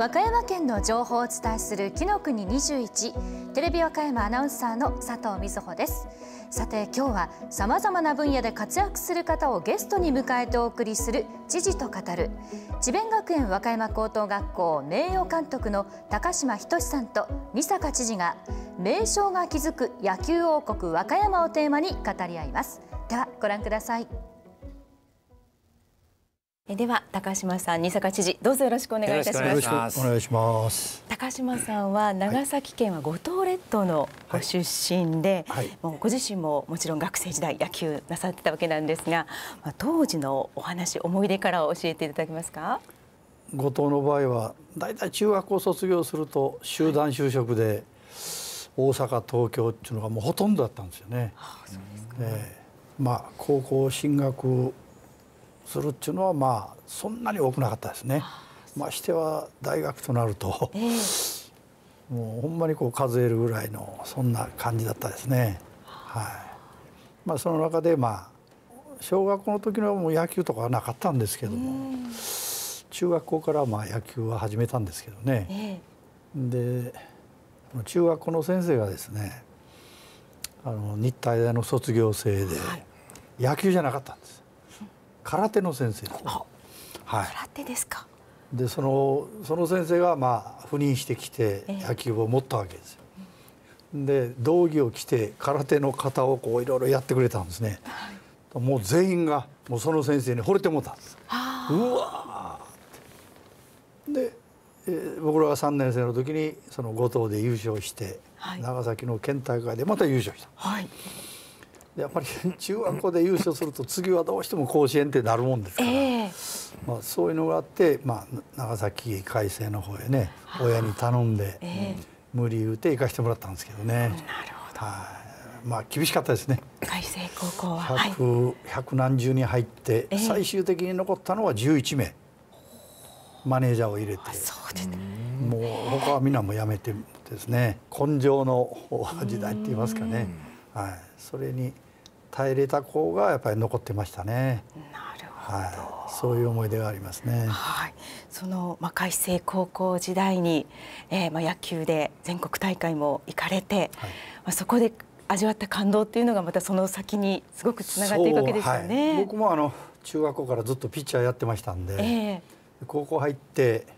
和歌山県の情報をお伝えする紀の国21テレビ和歌山アナウンサーの佐藤瑞穂ですさて今日はさまざまな分野で活躍する方をゲストに迎えてお送りする知事と語る智弁学園和歌山高等学校名誉監督の高島仁さんと美坂知事が名称が築く野球王国和歌山をテーマに語り合いますではご覧くださいえでは高島さん、二坂知事、どうぞよろしくお願いいたします。よろしくお願いします。高島さんは長崎県は五島列島のご出身で、はいはい、もうご自身ももちろん学生時代野球なさってたわけなんですが、まあ、当時のお話思い出から教えていただけますか。五島の場合はだいたい中学校卒業すると集団就職で大阪東京っていうのがもうほとんどだったんですよね。ああそうですか、ね、まあ高校進学するっていうのはまあそんなに多くなかったですね。ましては大学となると、えー、もうほんまにこう数えるぐらいのそんな感じだったですね。はい。まあその中でまあ小学校の時のもう野球とかはなかったんですけども、中学校からまあ野球は始めたんですけどね。えー、で、中学校の先生がですね、あの日体大の卒業生で、野球じゃなかったんです。空手の先生です、はい、空手ですかでそのその先生がまあ赴任してきて野球を持ったわけですよ、えー、で道着を着て空手の型をこういろいろやってくれたんですね、はい、もう全員がもうその先生に惚れてもうたんですうわってで、えー、僕らが3年生の時にその五島で優勝して、はい、長崎の県大会でまた優勝した、はい、やっぱり中学校で優勝すると次はどうしても甲子園ってなるもんですから、えー、まあ、そういうのがあって、まあ、長崎海星の方へね親に頼んで、えー、無理言うて行かしてもらったんですけどね。なるほどはまあ厳しかったですね海星高校は百何十に入って、えー、最終的に残ったのは11名マネージャーを入れてそうです、ね、もう他はみんなも辞やめてですね根性の時代って言いますかね。はい、それに耐えれた子がやっぱり残ってましたね。なるほど、はい、そういう思い出がありますね。はい、そのまあ開成高校時代に、えー、まあ野球で全国大会も行かれて、はい、まあそこで味わった感動っていうのがまたその先にすごくつながっていくわけですよね。はい、僕もあの中学校からずっとピッチャーやってましたんで、えー、高校入って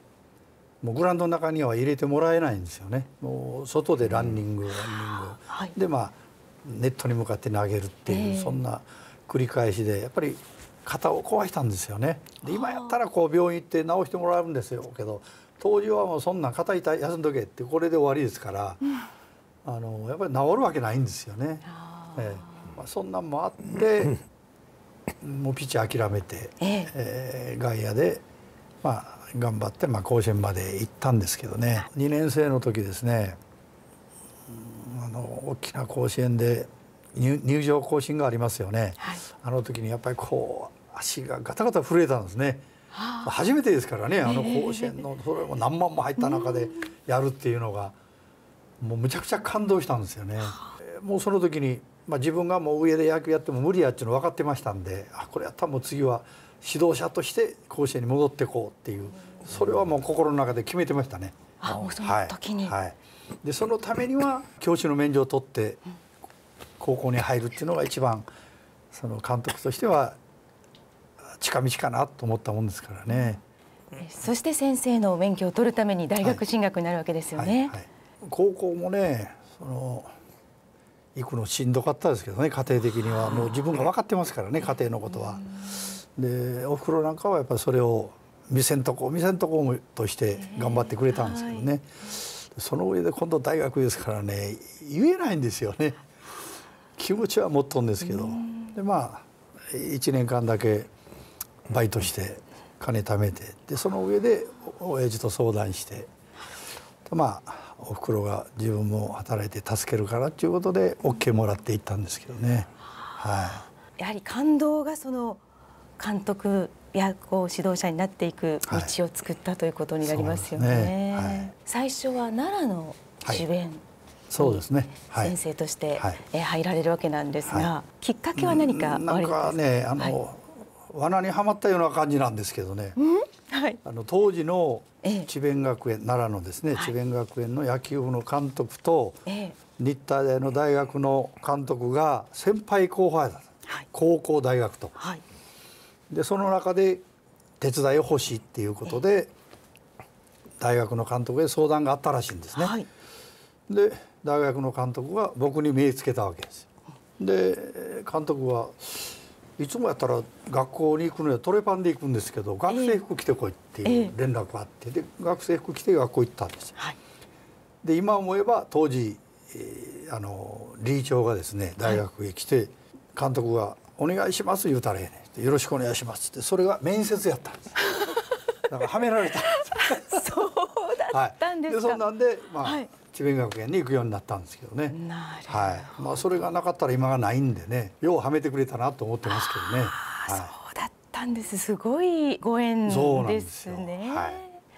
もうグラウンドの中には入れてもらえないんですよね。もう外でランニング、ランニング、はい、でまあ。ネットに向かって投げるっていう、そんな繰り返しでやっぱり肩を壊したんですよねで今やったらこう病院行って治してもらうんですよけど当時はもうそんな肩痛い休んどけってこれで終わりですから、うん、あのやっぱり治るわけないんですよね。ええまあ、そんなんもあって もうピッチ諦めて、えええー、外野で、まあ、頑張って、まあ、甲子園まで行ったんですけどね2年生の時ですねの大きな甲子園で入場行進がありますよね、はい、あの時にやっぱりこう足がガタガタ震えたんですね、はあ、初めてですからねあの甲子園のそれも何万も入った中でやるっていうのが、もうむちゃくちゃ感動したんですよね。はあ、もうその時に、まあ、自分がもう上で野球やっても無理やっていうの分かってましたんであこれやったらもう次は指導者として甲子園に戻ってこうっていうそれはもう心の中で決めてましたね。あその時に、はい、はいでそのためには教師の免除を取って高校に入るっていうのが一番その監督としては近道かなと思ったもんですからね。そして先生の免許を取るために大学進学になるわけですよね。はいはいはい、高校もねその行くのしんどかったですけどね家庭的にはもう自分が分かってますからね家庭のことは。でおふくろなんかはやっぱりそれを見せんとこ見せんとことして頑張ってくれたんですけどね。その上で今度大学ですからね言えないんですよね気持ちは持っとんですけどでまあ1年間だけバイトして金貯めてでその上で親父と相談してまあおふくろが自分も働いて助けるからっていうことで OK もらっていったんですけどね。はい、やはり感動がその監督やこう指導者になっていく道を作ったということになりますよね。ねはい、最初は奈良の主弁、そうですね、先生として、入られるわけなんですが、きっかけは何かなんかねあの、罠にはまったような感じなんですけどね、はい、あの当時の智弁学園、ええ、奈良のですね智弁学園の野球部の監督と、え、日体大の大学の監督が先輩後輩だった、はい、高校大学と、はい、でその中で手伝いを欲しいっていうことで大学の監督へ相談があったらしいんですね。はい、で大学の監督が僕に目つけたわけです。で監督はいつもやったら学校に行くのはトレパンで行くんですけど学生服着てこいっていう連絡があって、で学生服着て学校行ったんです。はい、で今思えば当時、あの理事長がですね大学へ来て、監督が「お願いします」言うたらええねよろしくお願いします」ってそれが面接やったんです。だからはめられた そうだったんですか、はい、でそんなんで、まあ、はい、智弁学園に行くようになったんですけどねど、はいまあ、それがなかったら今がないんでねようはめてくれたなと思ってますけどね、はい、だったんですすごいご縁ですねは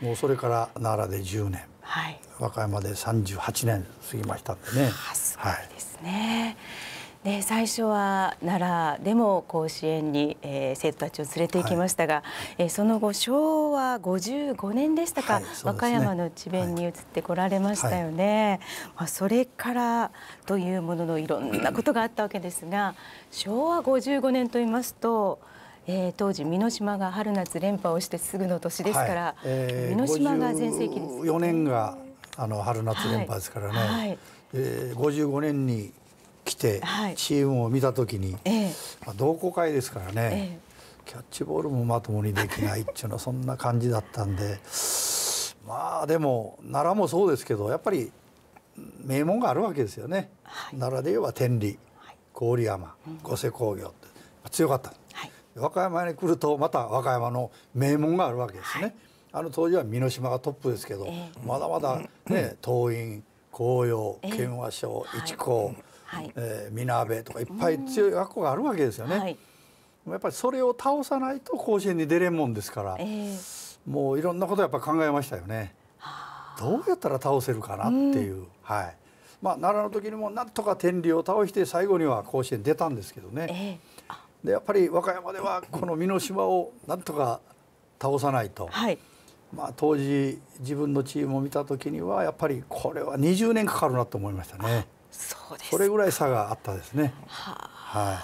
い、もうそれから奈良で10年、はい、和歌山で38年過ぎましたんでねあすごいですね、はいね、最初は奈良でも甲子園に、えー、生徒たちを連れて行きましたが、はい、えー、その後昭和55年でしたか、はいね、和歌山の智弁に移ってこられましたよね、はい、まあ、それからというもののいろんなことがあったわけですが昭和55年と言いますとえー、当時美島が春夏連覇をしてすぐの年ですから、はいえー、島が全盛期です、ね、4年があの春夏連覇ですからね、はいはい、えー、55年に来て、チームを見た時に、まあ、同好会ですからね、キャッチボールもまともにできないっていうのはそんな感じだったんでまあでも奈良もそうですけどやっぱり名門があるわけですよね、はい、奈良で言えば天理、はい、郡山、五瀬工業って強かった、はい、和歌山に来るとまた和歌山の名門があるわけですね、あの当時は箕島がトップですけど、えまだまだね、桐蔭紅葉県和賞、一高、はい、えー、ミとかいっぱい強い学校があるわけですよね。はい、やっぱりそれを倒さないと甲子園に出れんもんですから、えー、もういろんなことやっぱ考えましたよね。どうやったら倒せるかなっていう、うん、はい。まあ奈良の時にもなんとか天理を倒して最後には甲子園出たんですけどね。えー、でやっぱり和歌山ではこの箕島をなんとか倒さないと。はいまあ、当時自分のチームを見た時にはやっぱりこれは20年かかるなと思いましたね。それぐらい差があったですね。は、はい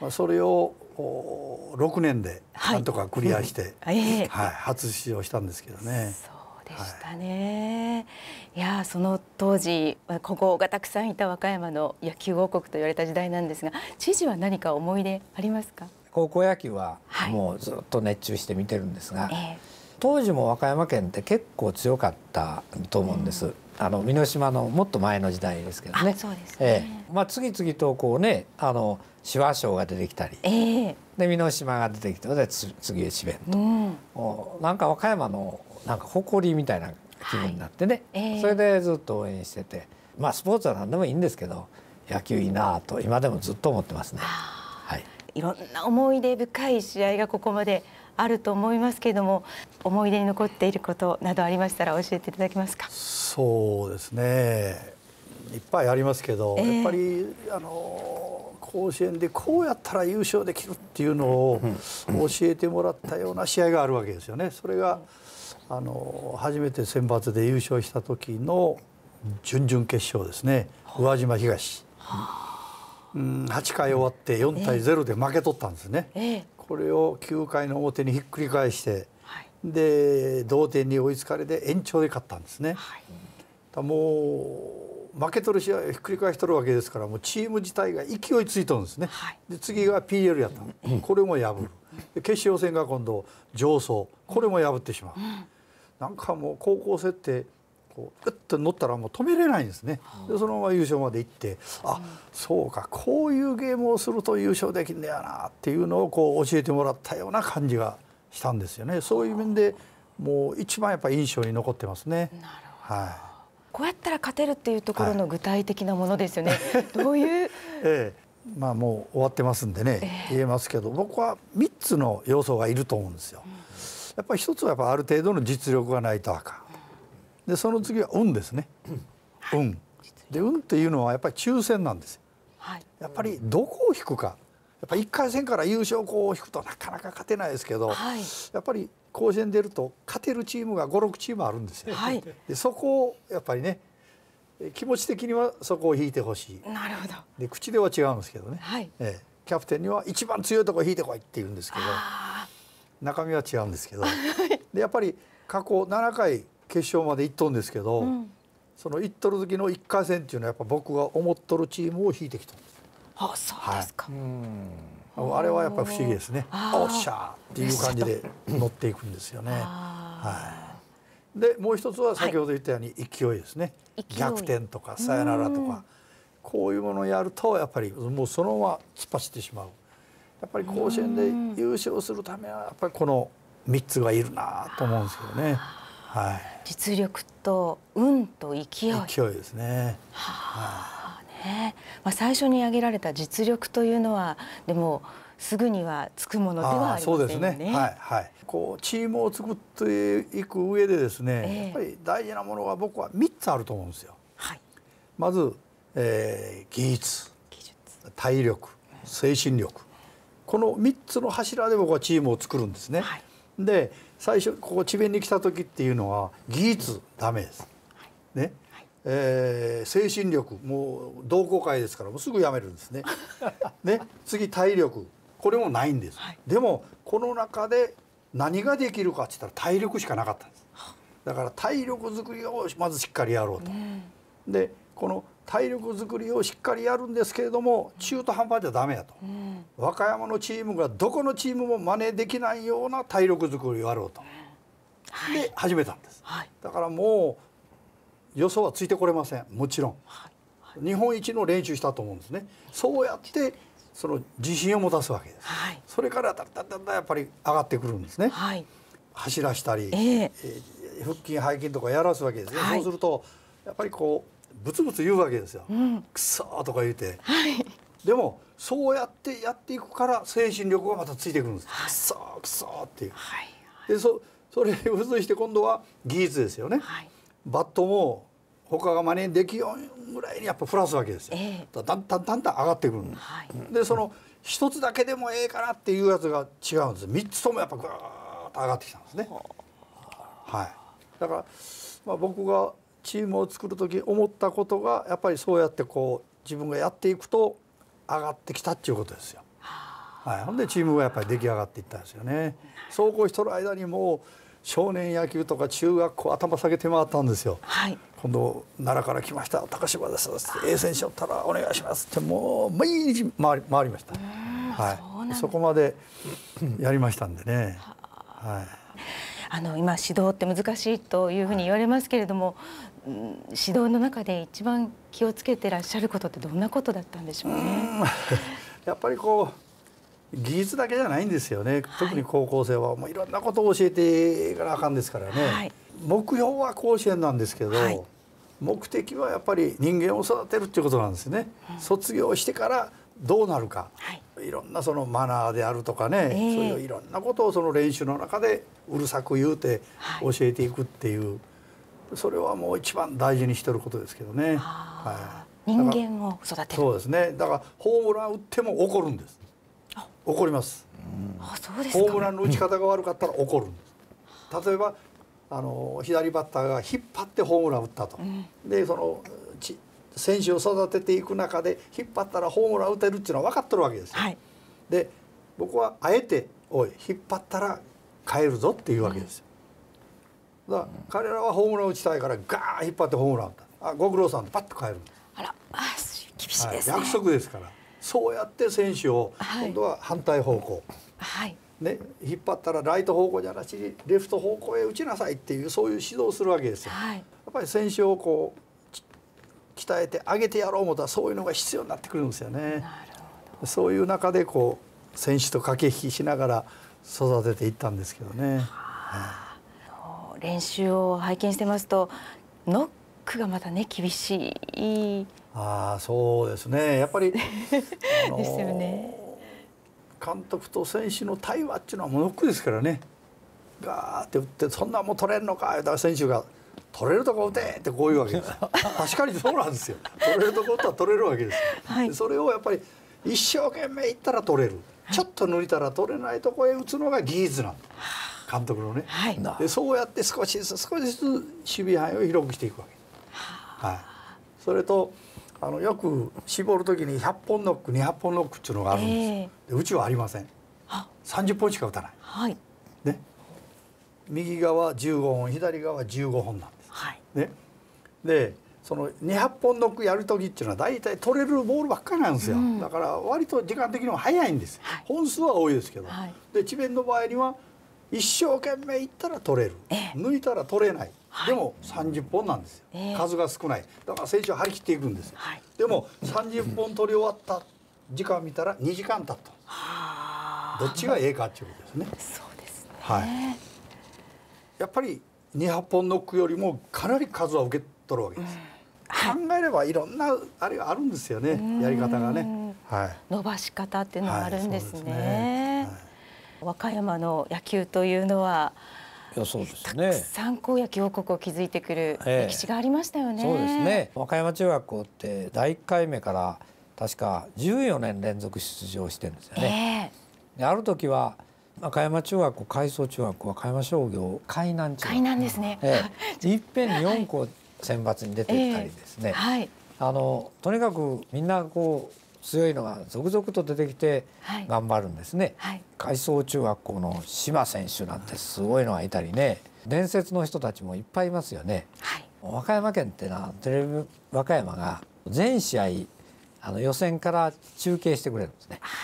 まあ、それを6年でなんとかクリアして、はいえー、はい、初出場したんですけどね。そうでしたね、はい、いやその当時古豪がたくさんいた和歌山の野球王国と言われた時代なんですが知事は何か思い出ありますか高校野球はもうずっと熱中して見てるんですが、はいえー、当時も和歌山県って結構強かったと思うんです。うんあの美島のもっと前の時代ですけどね。そうですね。えー、まあ次々とこうねあの手話賞が出てきたり、えー、で美島が出てきたので次へ智弁と、うん、なんか和歌山のなんか誇りみたいな気分になってね、はいえー、それでずっと応援してて、まあスポーツは何でもいいんですけど野球いいなと今でもずっと思ってますね。はい。いろんな思い出深い試合がここまであると思いますけれども思い出に残っていることなどありましたら教えていただけますかそうですねいっぱいありますけど、えー、やっぱりあの甲子園でこうやったら優勝できるっていうのを教えてもらったような試合があるわけですよね。それがあの初めて選抜で優勝した時の準々決勝ですね宇和島東。はあうん、8回終わって4対0で負け取ったんですね、えー、これを9回の表にひっくり返して、はい、で同点に追いつかれて延長で勝ったんですね、はい、もう負け取る試合ひっくり返しとるわけですからもうチーム自体が勢いついとるんですね、はい、で次が PL やった、うん、これも破る決勝戦が今度上層これも破ってしまう、うん、なんかもう高校生ってこうグッと乗ったらもう止めれないんですね、でそのまま優勝まで行ってあ、そうかこういうゲームをすると優勝できんだよなっていうのをこう教えてもらったような感じがしたんですよねそういう面でもう一番やっぱ印象に残ってますね。はいこうやったら勝てるっていうところの具体的なものですよね。はい、どういう、ええまあ、もう終わってますんでね、言えますけど僕は3つの要素がいると思うんですよ。やっぱり一つはやっぱある程度の実力がないとあかんでその次は運ですね、うん、運で運っていうのはやっぱり抽選なんですよ、はい、やっぱりどこを引くかやっぱ一回戦から優勝校を引くとなかなか勝てないですけど、はい、やっぱり甲子園出ると勝てるチームが五六チームあるんですよ、はい、でそこをやっぱりね気持ち的にはそこを引いてほしいなるほどで口では違うんですけどね、はい、ええ、キャプテンには一番強いとこ引いてこいって言うんですけど中身は違うんですけど でやっぱり過去七回決勝まで行っとんですけど、うん、その行っとる時の一回戦っていうのはやっぱ僕が思っとるチームを引いてきたんですあそうですか、はい、あれはやっぱ不思議ですねおっしゃーっていう感じで乗っていくんですよねはいでもう一つは先ほど言ったように勢いですね、はい、逆転とかさよならとかこういうものをやるとやっぱりもうそのまま突っ走ってしまうやっぱり甲子園で優勝するためはやっぱりこの3つがいるなと思うんですけどね。はい、実力と運と勢い勢いですね。はあ、ねまあ、最初に挙げられた実力というのはでもすぐにはつくものではありませんね。ねはいはい。こうチームを作っていく上でですね、えー、やっぱり大事なものは僕は三つあると思うんですよ。はい。まず、えー、技術、技術体力、精神力、この三つの柱で僕はチームを作るんですね。はいで最初ここ智弁に来た時っていうのは技術ダメです。ね。えー、精神力もう同好会ですからもうすぐやめるんですね。ね次体力これもないんです。はい、でもこの中で何ができるかって言ったら体力しかなかったんです。だから体力づくりをまずしっかりやろうと。でこの体力づくりをしっかりやるんですけれども中途半端じゃダメやと、うん、和歌山のチームがどこのチームも真似できないような体力づくりをやろうと、はい、で始めたんです、はい、だからもう予想はついてこれませんもちろん、はい、日本一の練習したと思うんですねそうやってその自信を持たすわけです、それからだんだんだんだんやっぱり上がってくるんですね、走らしたり、えー、腹筋背筋とかやらすわけですね、そうするとやっぱりこうブツブツ言うわけですよ。うん、くそーとか言って、はい、でもそうやってやっていくから精神力がまたついてくるんです。はい、くそーくそーっていう。はいはい、でそそれに付随して今度は技術ですよね。はい、バットも他が真似できよぐらいにやっぱ降らすわけですよ。えー、だんだんだんだん上がってくるんです。はい、でその一つだけでもええからっていうやつが違うんです。三つともやっぱぐーっと上がってきたんですね。はい。だからまあ僕がチームを作る時思ったことがやっぱりそうやってこう自分がやっていくと上がってきたっていうことですよ。はい、ほんでチームがやっぱり出来上がっていったんですよね。走行してる間にも少年野球とか中学校頭下げて回ったんですよ。はい、今度奈良から来ました高島です。A 選手おったらお願いしますってもう毎日回り回りました。はいそ、そこまでやりましたんでね。はい。あの今指導って難しいというふうに言われますけれども、うん、指導の中で一番気をつけてらっしゃることってどんなことだったんでしょうね。う やっぱりこう技術だけじゃないんですよね、はい、特に高校生はもういろんなことを教えていかなあかんですからね、はい、目標は甲子園なんですけど、はい、目的はやっぱり人間を育てるっていうことなんですね、うん、卒業してからどうなるか、はい、いろんなそのマナーであるとかね、えー、そういういろんなことをその練習の中でうるさく言うて教えていくっていう、はい、それはもう一番大事にしてることですけどね。はい、人間を育てるそうですねだからホームラン打っても怒るんです怒ります、あそうですホームランの打ち方が悪かったら怒るんです、例えばあの左バッターが引っ張ってホームラン打ったと、うん、でその選手を育てていく中で引っ張ったらホームラン打てるっていうのは分かってるわけですよ。はい、で僕はあえて「おい引っ張ったら変えるぞ」っていうわけですよ。だから彼らはホームラン打ちたいからガー引っ張ってホームラン打ったあご苦労さんでパッと変えるんです。あらあ厳しいです、ねはい、約束ですからそうやって選手を今度は反対方向、はい、ね、引っ張ったらライト方向じゃなしレフト方向へ打ちなさいっていうそういう指導をするわけですよ。はい、やっぱり選手をこう鍛えてあげてやろう思ったらそういうのが必要になってくるんですよね。そういう中でこう選手と駆け引きしながら育てていったんですけどね。はあ練習を拝見してますとノックがまたね厳しい。ああそうですねやっぱり ですよね監督と選手の対話っていうのはもうノックですからねガーって打ってそんなもん取れんのか言うら選手が取れるとこ打てってこういうわけです 確かにそうなんですよ取れるとこ打ったら取れるわけです、はい、それをやっぱり一生懸命いったら取れる、ちょっと抜いたら取れないとこへ打つのが技術なん監督のね、はい、でそうやって少しずつ少しずつ守備範囲を広くしていくわけはい、それとあのよく絞る時に100本ノック200本ノックっていうのがあるんです、えー、うちはありません30本しか打たない、はい、右側15本左側15本なんです。はい、ね、でその200本ノックやる時っていうのは大体取れるボールばっかりなんですよ、うん、だから割と時間的にも早いんです、はい、本数は多いですけど、はい、で智弁の場合には一生懸命いったら取れる、えー、抜いたら取れない、はい、でも30本なんですよ、えー、数が少ないだから選手は張り切っていくんですよ、でも30本取り終わった時間見たら2時間経った、うどっちがええかっていうことですね。そうですねはいやっぱり2 0本ノックよりもかなり数は受け取るわけです。はい、考えればいろんなあれがあるんですよねやり方がね、はい、伸ばし方っていうのがあるんですねはいすね、和歌山の野球というのはいやそうですねたくさん高野球王国を築いてくる歴史がありましたよね、ええ、そうですね和歌山中学校って第1回目から確か14年連続出場してるんですよね、え、ある時は和山中学海藻中学和歌山商業海南中学海南ですね、ええ、いっぺんに4校選抜に出てきたりですね、はい、あのとにかくみんなこう強いのが続々と出てきて頑張るんですね、はい海藻中学校の島選手なんてすごいのがいたりね伝説の人たちもいっぱいいますよね、はい、和歌山県ってのはテレビ和歌山が全試合あの予選から中継してくれるんですね、はい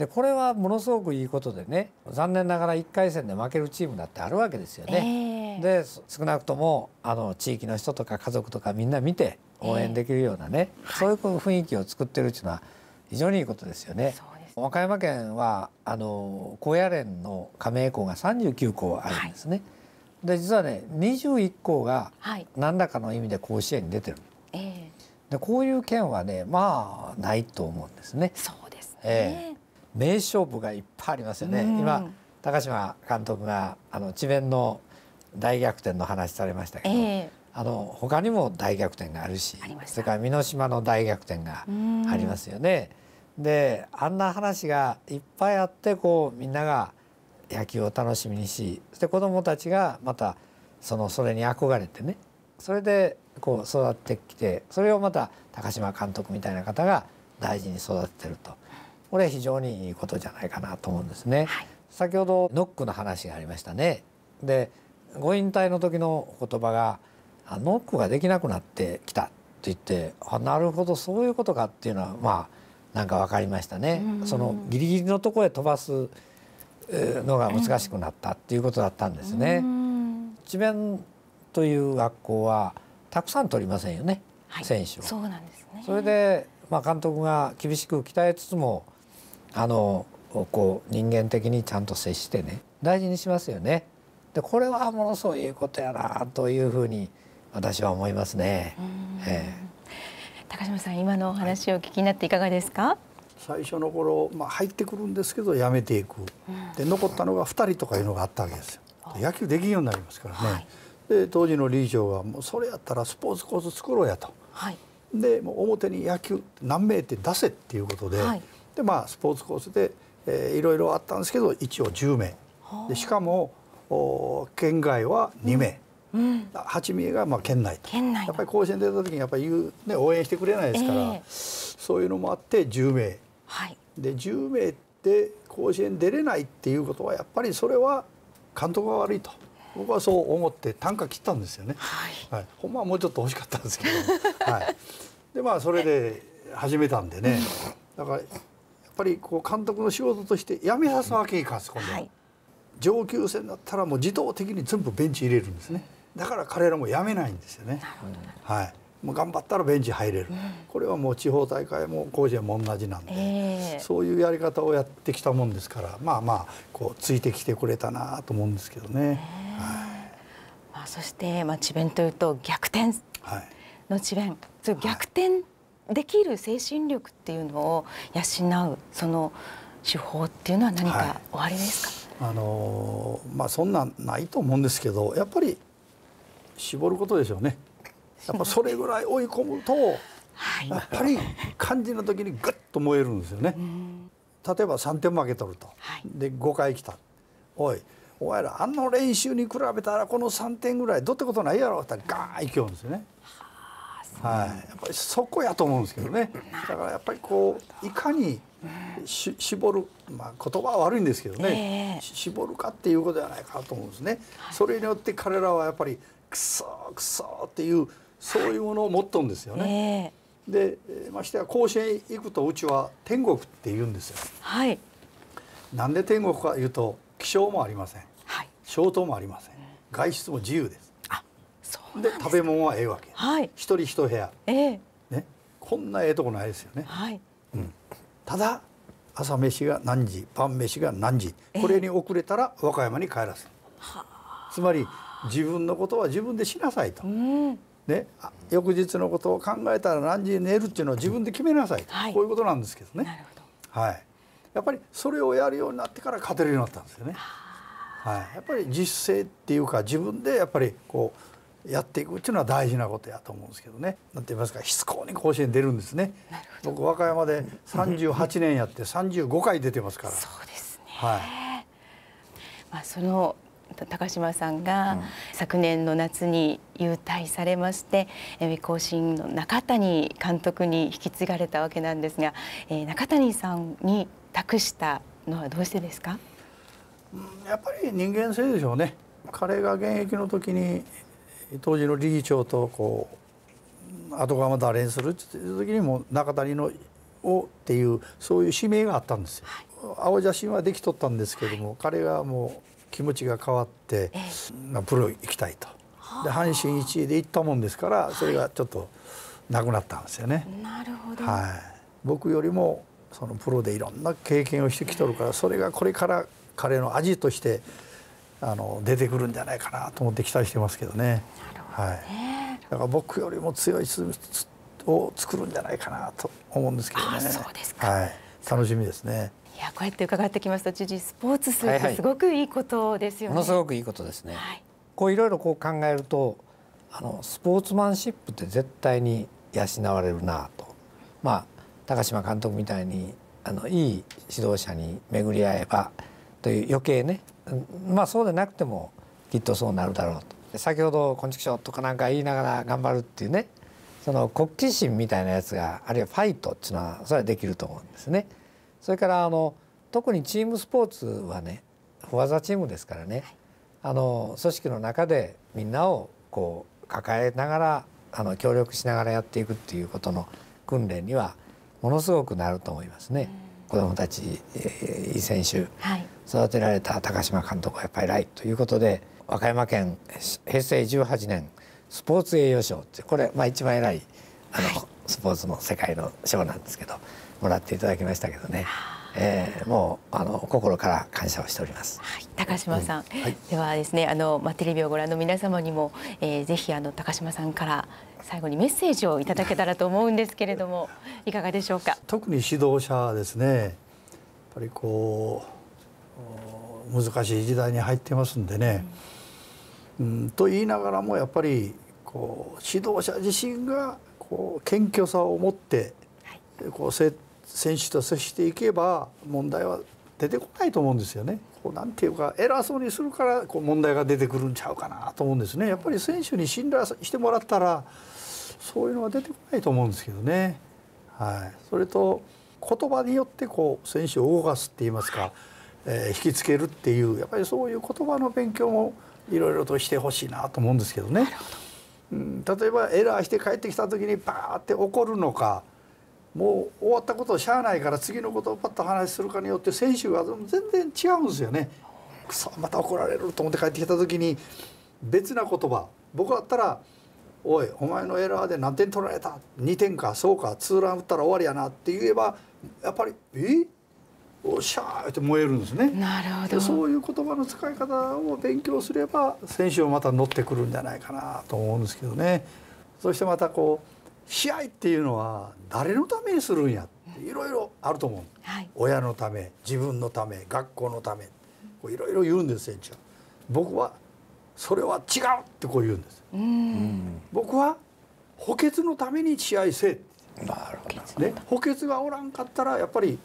でこれはものすごくいいことでね残念ながら1回戦で負けるチームだってあるわけですよね。えー、で少なくともあの地域の人とか家族とかみんな見て応援できるようなね、えー、そういう雰囲気を作ってるっていうのは非常にいいことですよね。和歌山県はあの高野連の加盟校が39校あるんですね。はい、で実はね21校が何らかの意味で甲子園に出てる。えー、でこういう県はねまあないと思うんですね。そうですね、えー名勝負がいっぱいありますよね。今高島監督があの智弁の大逆転の話されましたけど、えー、あの他にも大逆転があるしそれから美濃島の大逆転がありますよね。であんな話がいっぱいあってこうみんなが野球を楽しみにしそして子どもたちがまたそのそれに憧れてねそれでこう育ってきてそれをまた高島監督みたいな方が大事に育ててると。これは非常にいいことじゃないかなと思うんですね。はい、先ほどノックの話がありましたね。でご引退の時の言葉がノックができなくなってきたと言ってあなるほどそういうことかっていうのはまあなんか分かりましたね。そのギリギリのとこへ飛ばすのが難しくなったっていうことだったんですね。智弁という学校はたくさん取りませんよね、はい、選手を。そうなんですね。それでまあ監督が厳しく鍛えつつもあのこう人間的にちゃんと接してね大事にしますよね。でこれはものすごいことやなというふうに私は思いますね。えー、高島さん今のお話を聞きになっていかがですか、はい、最初の頃、まあ、入ってくるんですけどやめていく、で残ったのが二人とかいうのがあったわけですよ。野球できるようになりますからね、はい、で当時の理事長はもうそれやったらスポーツコース作ろうやと、はい、でもう表に野球何名って出せっていうことで、はい、でまあスポーツコースで、えー、いろいろあったんですけど一応10名でしかも県外は2名。うん、8名がまあ県内と県内やっぱり甲子園出た時にやっぱり、言う、ね、応援してくれないですから、えー、そういうのもあって10名、はい、で10名で甲子園出れないっていうことはやっぱりそれは監督が悪いと僕はそう思って単価切ったんですよね、はいはい、ほんまはもうちょっと欲しかったんですけど、はい、でまあそれで始めたんでねだからぱりこう監督の仕事としてやめさすわけにいかす今度は、い、上級生になったらもう自動的に全部ベンチ入れるんですねだから彼らもやめないんですよね。はい、もう頑張ったらベンチ入れる、うん、これはもう地方大会も甲子園も同じなんで、えー、そういうやり方をやってきたもんですからまあまあこうついてきてくれたなと思うんですけどね。えー、はいまあ、そして、まあ、智弁というと逆転の智弁、はい、逆転できる精神力っていうのを養うその手法っていうのは何かおありですか、はい、あのまあそんなんないと思うんですけどやっぱり絞ることでしょうねやっぱそれぐらい追い込むと、はい、やっぱり肝心な時にぐっと燃えるんですよね。例えば3点負け取ると、はい、で5回来たおいお前らあの練習に比べたらこの3点ぐらいどうってことないやろってガーン行きようんですよね。ははい、やっぱりそこやと思うんですけどねだからやっぱりこういかにし絞る、まあ、言葉は悪いんですけどね、えー、絞るかっていうことじゃないかなと思うんですね。はい、それによって彼らはやっぱりくそくそっていうそういうものを持っとんですよね。えー、でましてや甲子園行くとうちは天国って言うんですよ。はい、なんで天国かいうと気象もありません、はい、消灯もありません外出も自由です。で食べ物はええわけ、はい、一人一部屋、えーね、こんなええとこないですよね、はいうん、ただ朝飯が何時晩飯が何時これに遅れたら和歌山に帰らせる、えー、つまり自分のことは自分でしなさいと、うん、ね、翌日のことを考えたら何時に寝るっていうのは自分で決めなさいと、はい、こういうことなんですけどねなるほど、はい、やっぱりそれをやるようになってから勝てるようになったんですよね。はい、やっぱり実践っていうか自分でやっぱりこうやっていくっていうのは大事なことやと思うんですけどねなんて言いますかしつこに甲子園出るんですね僕和歌山で三十八年やって三十五回出てますからそうですね、はい、まあ、その高島さんが昨年の夏に勇退されまして、うん、甲子園の中谷監督に引き継がれたわけなんですが、えー、中谷さんに託したのはどうしてですかやっぱり人間性でしょうね彼が現役の時に当時の理事長とこう後釜誰にするっていう時にも中谷のをっていうそういう使命があったんですよ。はい、青写真はできとったんですけども、はい、彼がもう気持ちが変わって、まあ、プロ行きたいと。で阪神1位で行ったもんですからそれがちょっとなくなったんですよね。なるほど、はい、僕よりもそのプロでいろんな経験をしてきとるからそれがこれから彼の味としてあの出てくるんじゃないかなと思って期待してますけどね。はい、だから僕よりも強いス鈴を作るんじゃないかなと思うんですけどね。はい、楽しみですね。いやこうやって伺ってきますと、知事スポーツするってすごくいいことですよね。はいはい、ものすごくいいことですね。はい、こういろいろこう考えると、あのスポーツマンシップって絶対に養われるなと。まあ高島監督みたいにあのいい指導者に巡り合えばという余計ねまあそうでなくてもきっとそうなるだろうと先ほど「昆虫賞」とかなんか言いながら頑張るっていうねその国旗心みたいなやつがあるいはファイトっていうのはそれはできると思うんですね。それからあの特にチームスポーツはね技チームですからね、あの組織の中でみんなをこう抱えながらあの協力しながらやっていくっていうことの訓練にはものすごくなると思いますね。子どもたち、いい選手、育てられた高島監督はやっぱり偉いということで和歌山県平成18年スポーツ栄誉賞ってこれ、まあ、一番偉いあの、スポーツの世界の賞なんですけどもらっていただきましたけどね。えー、もうあの心から感謝をしております。はい、高島さん、うんはい、ではですね、あのまあテレビをご覧の皆様にも、えー、ぜひあの高島さんから最後にメッセージをいただけたらと思うんですけれども、いかがでしょうか。特に指導者ですね、やっぱりこう難しい時代に入ってますんでね。うん、と言いながらもやっぱりこう指導者自身がこう謙虚さを持って、はい、こう選手と接していけば問題は出てこないと思うんですよね。こうなんていうか偉そうにするからこう問題が出てくるんちゃうかなと思うんですね。やっぱり選手に信頼してもらったらそういうのは出てこないと思うんですけどね。はい、それと言葉によってこう選手を動かすって言いますか。はいえー、引きつけるっていうやっぱりそういう言葉の勉強もいろいろとしてほしいなと思うんですけどね。うん、例えばエラーして帰ってきた時にパーって怒るのかもう終わったことをしゃあないから次のことをパッと話するかによって選手が全然違うんですよね。くそまた怒られると思って帰ってきた時に別な言葉僕だったら「おいお前のエラーで何点取られた2点かそうかツーラン打ったら終わりやな」って言えばやっぱり「えっおしゃーって燃えるんですねなるほどそういう言葉の使い方を勉強すれば選手もまた乗ってくるんじゃないかなと思うんですけどねそしてまたこう試合っていうのは誰のためにするんやっていろいろあると思う、はい、親のため自分のため学校のためいろいろ言うんです選手は僕はそれは違うってこう言うんですうん、僕は補欠のために試合せなるほどね、補欠がおらんかったらやっぱり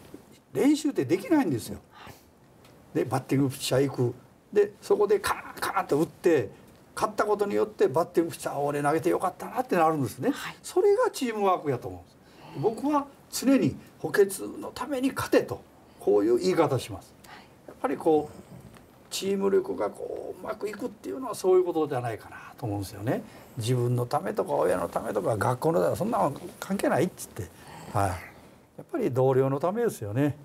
練習ってできないんですよ。でバッティングピッチャー行くでそこでカーンカーンと打って勝ったことによってバッティングピッチャー俺投げてよかったなってなるんですね、はい、それがチームワークやと思うんです僕は常に補欠のために勝てとこういう言い方します、はい、やっぱりこうチーム力がこううまくいくっていうのはそういうことじゃないかなと思うんですよね自分のためとか親のためとか学校のためそんなの関係ないっつってはい。やっぱり同僚のためですよね。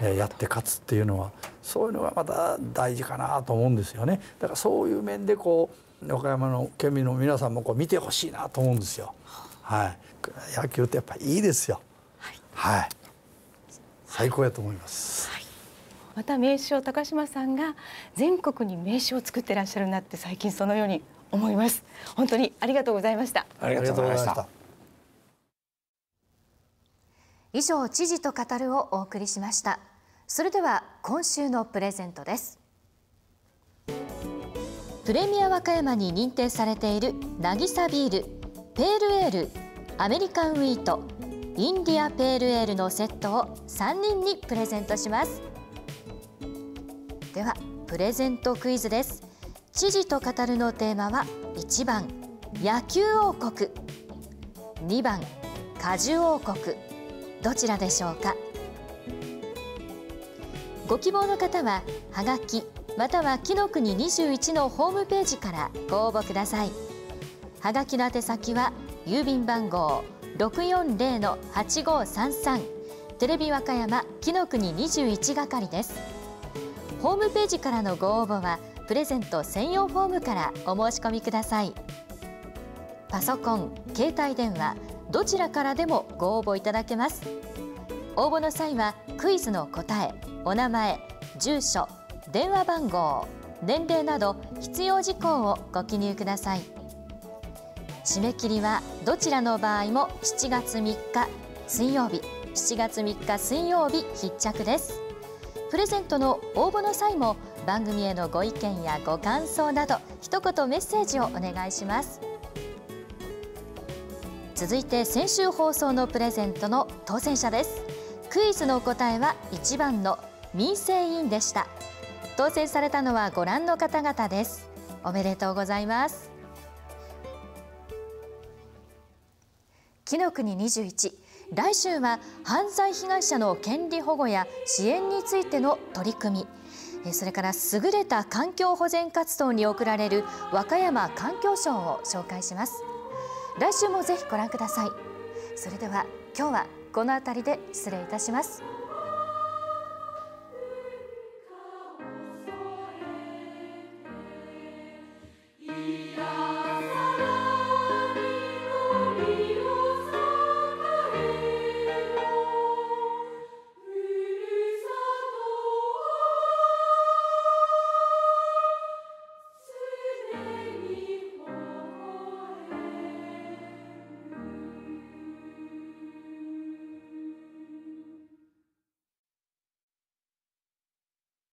えやって勝つっていうのはそういうのがまた大事かなと思うんですよねだからそういう面でこう和歌山の県民の皆さんもこう見てほしいなと思うんですよはい野球ってやっぱいいですよ、はい、はい、最高やと思います、はい、また名刺を高島さんが全国に名刺を作ってらっしゃるなって最近そのように思います本当にありがとうございましたありがとうございました以上知事と語るをお送りしましたそれでは今週のプレゼントですプレミア和歌山に認定されている渚ビールペールエールアメリカンウィートインディアペールエールのセットを3人にプレゼントしますではプレゼントクイズです知事と語るのテーマは1番野球王国2番果樹王国どちらでしょうかご希望の方ははがきまたは紀の国21のホームページからご応募くださいはがきの宛先は郵便番号640-8533テレビ和歌山紀の国21係ですホームページからのご応募はプレゼント専用フォームからお申し込みくださいパソコン、携帯電話、どちらからでもご応募いただけます応募の際はクイズの答えお名前住所電話番号年齢など必要事項をご記入ください締め切りはどちらの場合も7月3日水曜日7月3日水曜日必着ですプレゼントの応募の際も番組へのご意見やご感想など一言メッセージをお願いします続いて先週放送のプレゼントの当選者ですクイズの答えは1番の民生委員でした当選されたのはご覧の方々ですおめでとうございます紀の国21来週は犯罪被害者の権利保護や支援についての取り組みそれから優れた環境保全活動に贈られる和歌山環境賞を紹介します来週もぜひご覧くださいそれでは今日はこの辺りで失礼いたします。